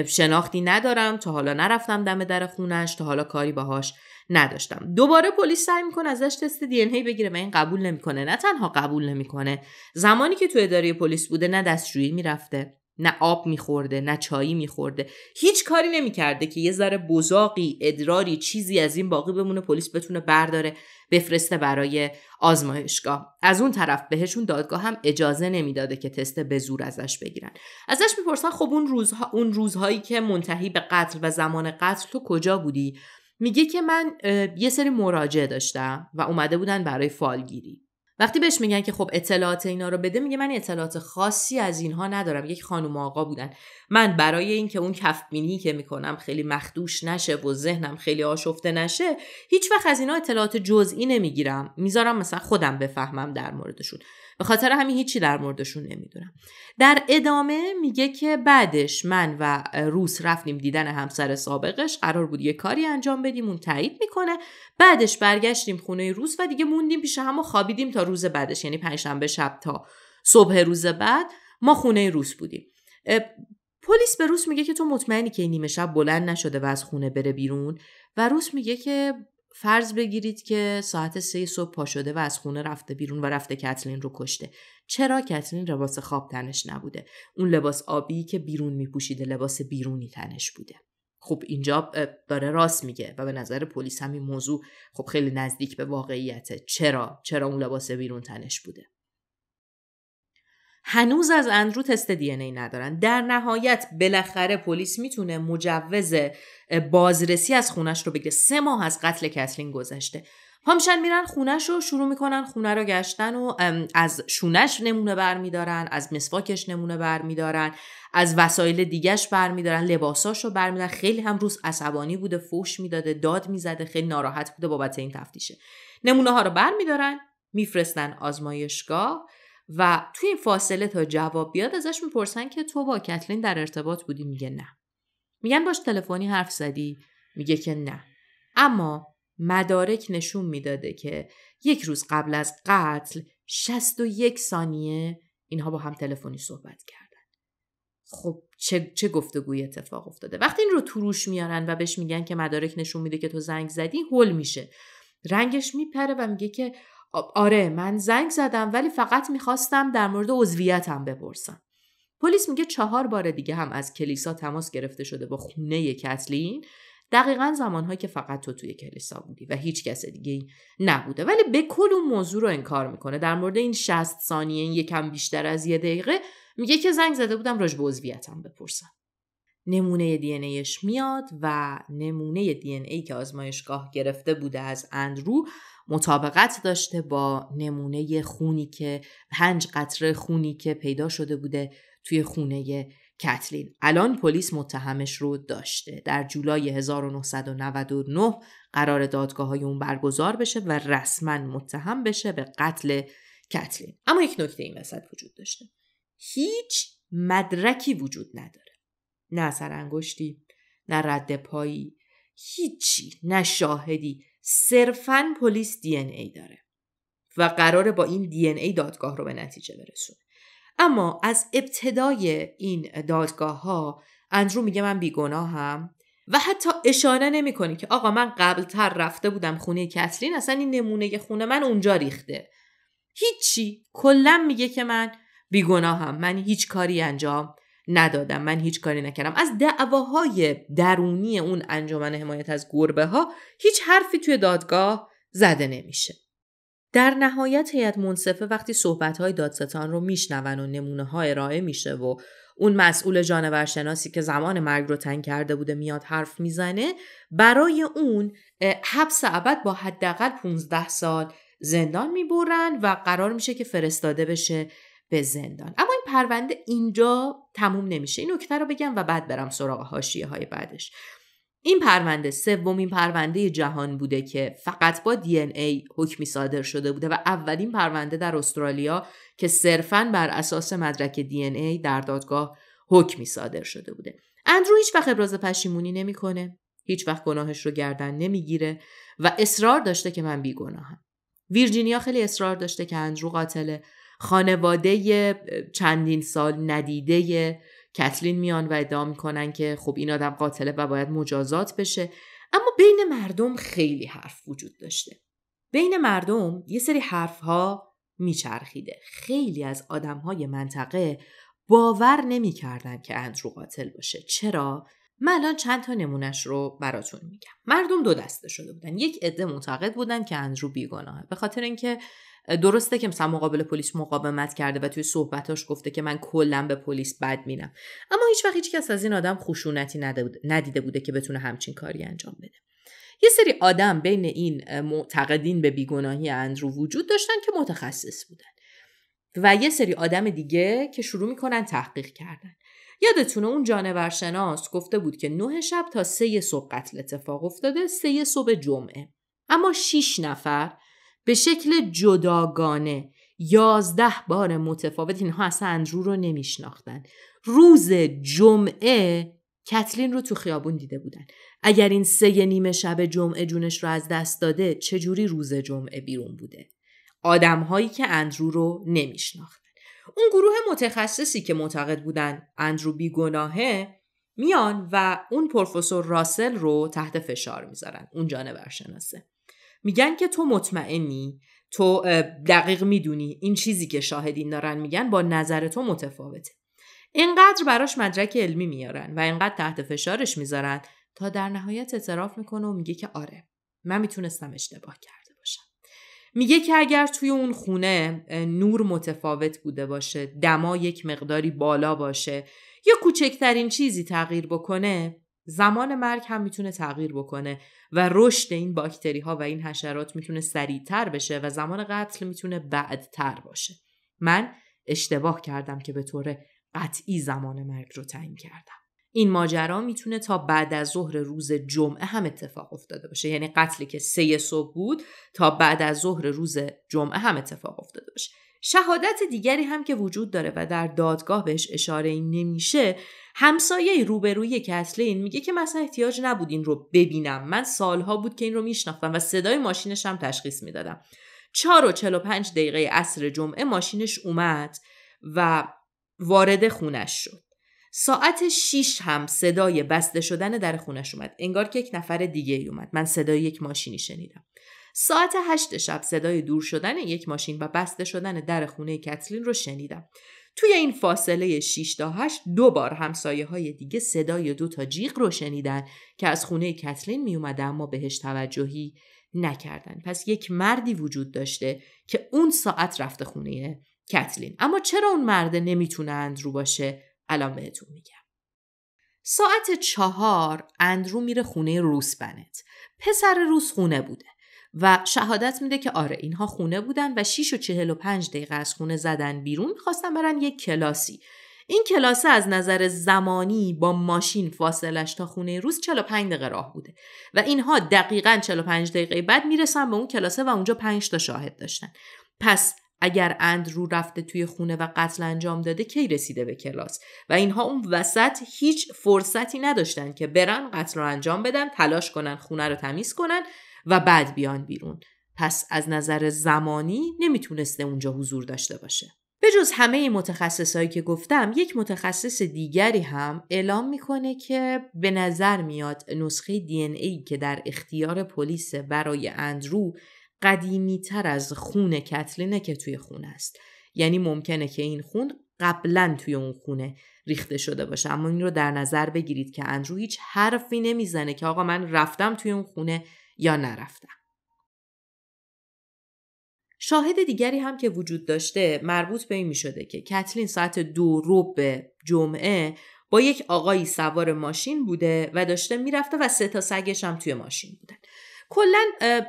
شناختی ندارم تا حالا نرفتم دم در خونش تا حالا کاری باهاش نداشتم دوباره پلیس سعی میکنه ازش تست دی ای بگیره و این قبول نمیکنه نه تنها قبول نمیکنه زمانی که تو اداره پلیس بوده نه دستجویی میرفته نه آب میخورده نه چایی میخورده هیچ کاری نمیکرده که یه ذره بزاقی ادراری چیزی از این باقی بمونه پلیس بتونه برداره بفرسته برای آزمایشگاه از اون طرف بهشون دادگاه هم اجازه نمیداده که تست به زور ازش بگیرن ازش میپرسن خب اون روزها اون روزهایی که منتهی به قتل و زمان قتل تو کجا بودی میگه که من یه سری مراجعه داشتم و اومده بودن برای فالگیری وقتی بهش میگن که خب اطلاعات اینا رو بده میگه من اطلاعات خاصی از اینها ندارم یک خانم آقا بودن من برای اینکه اون کفبینی که میکنم خیلی مخدوش نشه و ذهنم خیلی آشفته نشه هیچ وقت از اینا اطلاعات جزئی نمیگیرم میذارم مثلا خودم بفهمم در موردشون به خاطر همین هیچی در موردشون نمیدونم در ادامه میگه که بعدش من و روس رفتیم دیدن همسر سابقش قرار بود یه کاری انجام بدیم اون تایید میکنه بعدش برگشتیم خونه روس و دیگه موندیم پیش هم و خوابیدیم تا روز بعدش یعنی پنجشنبه شب تا صبح روز بعد ما خونه روس بودیم پلیس به روس میگه که تو مطمئنی که این نیمه شب بلند نشده و از خونه بره بیرون و روس میگه که فرض بگیرید که ساعت سه صبح پا شده و از خونه رفته بیرون و رفته کتلین رو کشته چرا کتلین لباس خواب تنش نبوده اون لباس آبی که بیرون میپوشیده لباس بیرونی تنش بوده خب اینجا داره راست میگه و به نظر پلیس هم موضوع خب خیلی نزدیک به واقعیته چرا چرا اون لباس بیرون تنش بوده هنوز از اندرو تست دی ای ندارن در نهایت بالاخره پلیس میتونه مجوز بازرسی از خونش رو بگیره سه ماه از قتل کتلین گذشته همشن میرن خونش رو شروع میکنن خونه رو گشتن و از شونش نمونه برمیدارن از مسواکش نمونه برمیدارن از وسایل دیگش برمیدارن لباساش رو برمیدارن خیلی هم روز عصبانی بوده فوش میداده داد میزده خیلی ناراحت بوده بابت این تفتیشه نمونه ها رو برمیدارن میفرستن آزمایشگاه و توی این فاصله تا جواب بیاد ازش میپرسن که تو با کتلین در ارتباط بودی میگه نه میگن باش تلفنی حرف زدی میگه که نه اما مدارک نشون میداده که یک روز قبل از قتل 61 ثانیه اینها با هم تلفنی صحبت کردن خب چه, چه گفتگوی اتفاق افتاده وقتی این رو توروش میارن و بهش میگن که مدارک نشون میده که تو زنگ زدی هول میشه رنگش میپره و میگه که خب، آره من زنگ زدم ولی فقط میخواستم در مورد عضویتم بپرسم پلیس میگه چهار بار دیگه هم از کلیسا تماس گرفته شده با خونه کتلین دقیقا زمانهایی که فقط تو توی کلیسا بودی و هیچ کس دیگه نبوده ولی به کل اون موضوع رو انکار میکنه در مورد این 60 ثانیه یکم بیشتر از یه دقیقه میگه که زنگ زده بودم راج به عضویتم بپرسم نمونه دی ان میاد و نمونه دی که آزمایشگاه گرفته بوده از اندرو مطابقت داشته با نمونه خونی که پنج قطره خونی که پیدا شده بوده توی خونه کتلین الان پلیس متهمش رو داشته در جولای 1999 قرار دادگاه های اون برگزار بشه و رسما متهم بشه به قتل کتلین اما یک نکته این وسط وجود داشته هیچ مدرکی وجود نداره نه سرانگشتی نه رد پایی هیچی نه شاهدی صرفا پلیس دی ای داره و قراره با این دی ای دادگاه رو به نتیجه برسونه اما از ابتدای این دادگاه ها اندرو میگه من بیگناهم و حتی اشاره نمیکنه که آقا من قبل تر رفته بودم خونه کترین اصلا این نمونه خونه من اونجا ریخته هیچی کلا میگه که من بیگناهم من هیچ کاری انجام ندادم من هیچ کاری نکردم از دعواهای درونی اون انجمن حمایت از گربه ها هیچ حرفی توی دادگاه زده نمیشه در نهایت هیئت منصفه وقتی صحبت های دادستان رو میشنون و نمونه ها ارائه میشه و اون مسئول جانورشناسی که زمان مرگ رو تنگ کرده بوده میاد حرف میزنه برای اون حبس ابد با حداقل 15 سال زندان میبرن و قرار میشه که فرستاده بشه به زندان اما این پرونده اینجا تموم نمیشه این نکته رو بگم و بعد برم سراغ هاشیه های بعدش این پرونده سومین پرونده جهان بوده که فقط با دی ای حکمی صادر شده بوده و اولین پرونده در استرالیا که صرفاً بر اساس مدرک دی ای در دادگاه حکمی صادر شده بوده اندرو هیچ وقت ابراز پشیمونی نمیکنه هیچ وقت گناهش رو گردن نمیگیره و اصرار داشته که من بیگناهم ویرجینیا خیلی اصرار داشته که اندرو قاتله خانواده چندین سال ندیده کتلین میان و ادعا میکنن که خب این آدم قاتله و باید مجازات بشه اما بین مردم خیلی حرف وجود داشته بین مردم یه سری حرف ها میچرخیده خیلی از آدم های منطقه باور نمیکردن که اندرو قاتل باشه چرا من الان چند تا نمونش رو براتون میگم مردم دو دسته شده بودن یک عده معتقد بودن که اندرو بیگناهه به خاطر اینکه درسته که مثلا مقابل پلیس مقاومت کرده و توی صحبتاش گفته که من کلا به پلیس بد مینم اما هیچ وقت هیچ کس از این آدم خشونتی ندیده بوده که بتونه همچین کاری انجام بده یه سری آدم بین این معتقدین به بیگناهی اندرو وجود داشتن که متخصص بودن و یه سری آدم دیگه که شروع میکنن تحقیق کردن یادتونه اون جانورشناس گفته بود که نه شب تا سه صبح قتل اتفاق افتاده سه صبح جمعه اما 6 نفر به شکل جداگانه یازده بار متفاوت اینها اصلا اندرو رو نمیشناختن روز جمعه کتلین رو تو خیابون دیده بودن اگر این سه نیمه شب جمعه جونش رو از دست داده چجوری روز جمعه بیرون بوده آدمهایی که اندرو رو نمیشناختن اون گروه متخصصی که معتقد بودن اندرو بیگناهه میان و اون پروفسور راسل رو تحت فشار میذارن اون برشناسه میگن که تو مطمئنی تو دقیق میدونی این چیزی که شاهدین دارن میگن با نظر تو متفاوته اینقدر براش مدرک علمی میارن و اینقدر تحت فشارش میذارن تا در نهایت اعتراف میکنه و میگه که آره من میتونستم اشتباه کرده باشم میگه که اگر توی اون خونه نور متفاوت بوده باشه دما یک مقداری بالا باشه یا کوچکترین چیزی تغییر بکنه زمان مرگ هم میتونه تغییر بکنه و رشد این باکتری ها و این حشرات میتونه سریعتر بشه و زمان قتل میتونه بعدتر باشه من اشتباه کردم که به طور قطعی زمان مرگ رو تعیین کردم این ماجرا میتونه تا بعد از ظهر روز جمعه هم اتفاق افتاده باشه یعنی قتلی که سه صبح بود تا بعد از ظهر روز جمعه هم اتفاق افتاده باشه شهادت دیگری هم که وجود داره و در دادگاه بهش اشاره نمیشه همسایه روبروی کسلین میگه که مثلا احتیاج نبود این رو ببینم من سالها بود که این رو میشناختم و صدای ماشینش هم تشخیص میدادم چهار و چل و پنج دقیقه اصر جمعه ماشینش اومد و وارد خونش شد ساعت شیش هم صدای بسته شدن در خونش اومد انگار که یک نفر دیگه ای اومد من صدای یک ماشینی شنیدم ساعت هشت شب صدای دور شدن یک ماشین و بسته شدن در خونه کتلین رو شنیدم توی این فاصله 6 تا 8 دو بار همسایه های دیگه صدای دو تا جیغ رو شنیدن که از خونه کتلین می اومده اما بهش توجهی نکردن پس یک مردی وجود داشته که اون ساعت رفته خونه کتلین اما چرا اون مرد نمیتونه اندرو باشه الان بهتون میگم ساعت چهار اندرو میره خونه روس بنت پسر روس خونه بوده و شهادت میده که آره اینها خونه بودن و 6 و 45 دقیقه از خونه زدن بیرون میخواستن برن یک کلاسی این کلاسه از نظر زمانی با ماشین فاصلش تا خونه روز 45 دقیقه راه بوده و اینها دقیقا 45 دقیقه بعد میرسن به اون کلاسه و اونجا 5 تا شاهد داشتن پس اگر اند رو رفته توی خونه و قتل انجام داده کی رسیده به کلاس و اینها اون وسط هیچ فرصتی نداشتن که برن قتل رو انجام بدن تلاش کنن خونه رو تمیز کنن و بعد بیان بیرون پس از نظر زمانی نمیتونسته اونجا حضور داشته باشه به جز همه متخصصایی که گفتم یک متخصص دیگری هم اعلام میکنه که به نظر میاد نسخه دی ای که در اختیار پلیس برای اندرو قدیمی تر از خون کتلینه که توی خون است یعنی ممکنه که این خون قبلا توی اون خونه ریخته شده باشه اما این رو در نظر بگیرید که اندرو هیچ حرفی نمیزنه که آقا من رفتم توی اون خونه یا نرفتم. شاهد دیگری هم که وجود داشته مربوط به این می شده که کتلین ساعت دو روب جمعه با یک آقایی سوار ماشین بوده و داشته میرفته و سه تا سگش هم توی ماشین بودن. کلا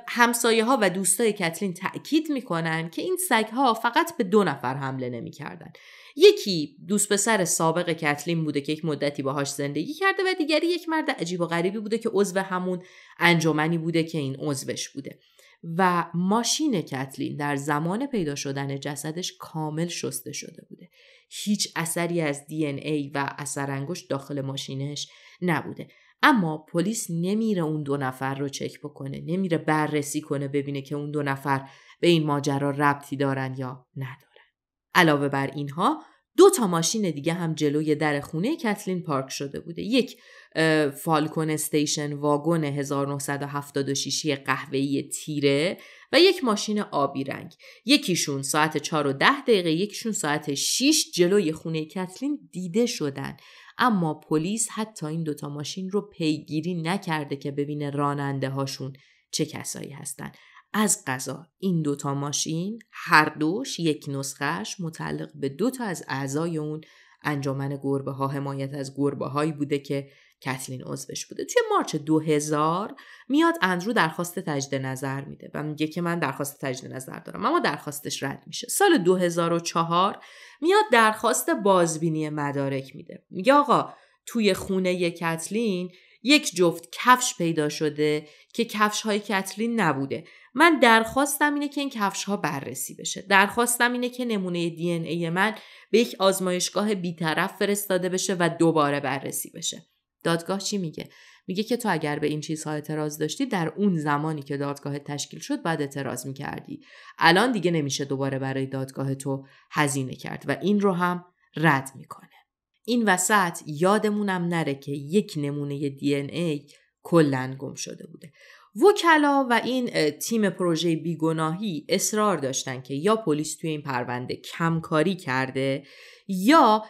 همسایه ها و دوستای کتلین تاکید میکنن که این سگ ها فقط به دو نفر حمله نمیکردن یکی دوست پسر سابق کتلین بوده که یک مدتی باهاش زندگی کرده و دیگری یک مرد عجیب و غریبی بوده که عضو همون انجمنی بوده که این عضوش بوده و ماشین کتلین در زمان پیدا شدن جسدش کامل شسته شده بوده هیچ اثری از دی ان ای و اثر انگشت داخل ماشینش نبوده اما پلیس نمیره اون دو نفر رو چک بکنه نمیره بررسی کنه ببینه که اون دو نفر به این ماجرا ربطی دارن یا ندارن علاوه بر اینها دو تا ماشین دیگه هم جلوی در خونه کتلین پارک شده بوده یک فالکون استیشن واگن 1976 قهوه‌ای تیره و یک ماشین آبی رنگ یکیشون ساعت 4 و 10 دقیقه یکیشون ساعت 6 جلوی خونه کتلین دیده شدن اما پلیس حتی این دوتا ماشین رو پیگیری نکرده که ببینه راننده هاشون چه کسایی هستند. از قضا این دوتا ماشین هر دوش یک نسخهش متعلق به دوتا از اعضای اون انجمن گربه ها حمایت از گربه هایی بوده که کتلین عضوش بوده توی مارچ 2000 میاد اندرو درخواست تجدید نظر میده و میگه که من درخواست تجدید نظر دارم اما درخواستش رد میشه سال 2004 میاد درخواست بازبینی مدارک میده میگه آقا توی خونه کتلین یک جفت کفش پیدا شده که کفش های کتلین نبوده من درخواستم اینه که این کفش ها بررسی بشه درخواستم اینه که نمونه دی ای من به یک آزمایشگاه بیطرف فرستاده بشه و دوباره بررسی بشه دادگاه چی میگه میگه که تو اگر به این چیزها اعتراض داشتی در اون زمانی که دادگاه تشکیل شد بعد اعتراض میکردی الان دیگه نمیشه دوباره برای دادگاه تو هزینه کرد و این رو هم رد میکنه این وسط یادمونم نره که یک نمونه دی ان ای کلا گم شده بوده وکلا و این تیم پروژه بیگناهی اصرار داشتن که یا پلیس توی این پرونده کمکاری کرده یا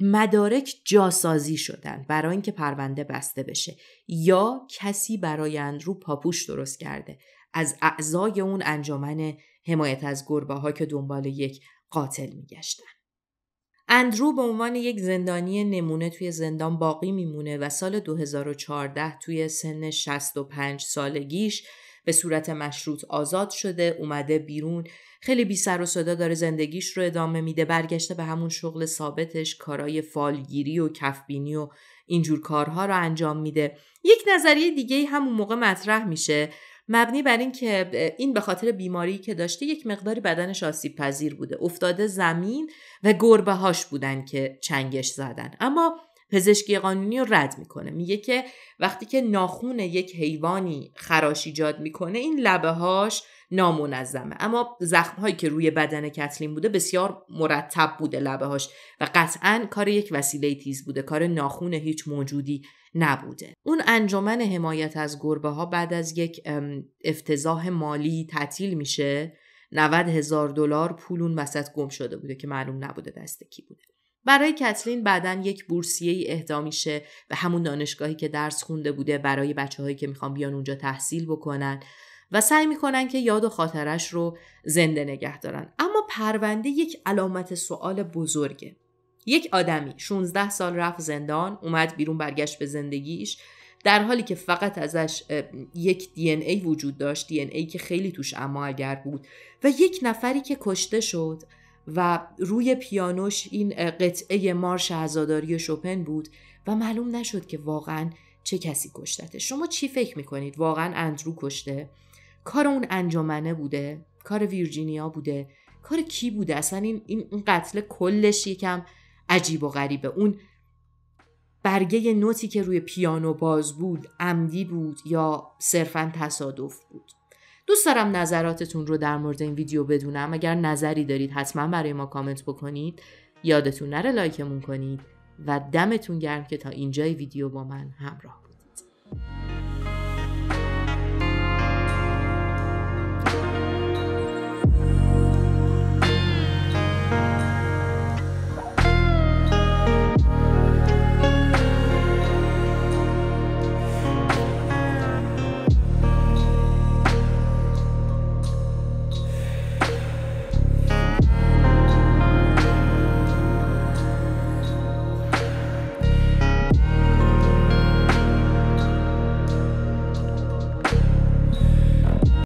مدارک جاسازی شدن برای اینکه پرونده بسته بشه یا کسی برای اندرو پاپوش درست کرده از اعضای اون انجمن حمایت از گربه ها که دنبال یک قاتل میگشتن اندرو به عنوان یک زندانی نمونه توی زندان باقی میمونه و سال 2014 توی سن 65 سالگیش به صورت مشروط آزاد شده اومده بیرون خیلی بی سر و صدا داره زندگیش رو ادامه میده برگشته به همون شغل ثابتش کارای فالگیری و کفبینی و اینجور کارها رو انجام میده یک نظریه دیگه همون موقع مطرح میشه مبنی بر که این به خاطر بیماری که داشته یک مقداری بدنش آسیب پذیر بوده افتاده زمین و گربه هاش بودن که چنگش زدن اما پزشکی قانونی رو رد میکنه میگه که وقتی که ناخون یک حیوانی خراش ایجاد میکنه این لبه هاش نامنظمه اما زخم هایی که روی بدن کتلین بوده بسیار مرتب بوده لبه هاش و قطعا کار یک وسیله تیز بوده کار ناخون هیچ موجودی نبوده اون انجمن حمایت از گربه ها بعد از یک افتضاح مالی تعطیل میشه 90 هزار دلار پول اون وسط گم شده بوده که معلوم نبوده دست کی بوده برای کتلین بعدا یک بورسیه ای اهدا میشه به همون دانشگاهی که درس خونده بوده برای بچه هایی که میخوان بیان اونجا تحصیل بکنن و سعی میکنن که یاد و خاطرش رو زنده نگه دارن اما پرونده یک علامت سوال بزرگه یک آدمی 16 سال رفت زندان اومد بیرون برگشت به زندگیش در حالی که فقط ازش یک دی ای وجود داشت دی ای که خیلی توش اما اگر بود و یک نفری که کشته شد و روی پیانوش این قطعه مارش عزاداری شوپن بود و معلوم نشد که واقعا چه کسی کشتته شما چی فکر میکنید واقعا اندرو کشته کار اون انجامنه بوده کار ویرجینیا بوده کار کی بوده اصلا این, این قتل کلش یکم عجیب و غریبه اون برگه نوتی که روی پیانو باز بود عمدی بود یا صرفا تصادف بود دوست دارم نظراتتون رو در مورد این ویدیو بدونم اگر نظری دارید حتما برای ما کامنت بکنید یادتون نره لایکمون کنید و دمتون گرم که تا اینجای ویدیو با من همراه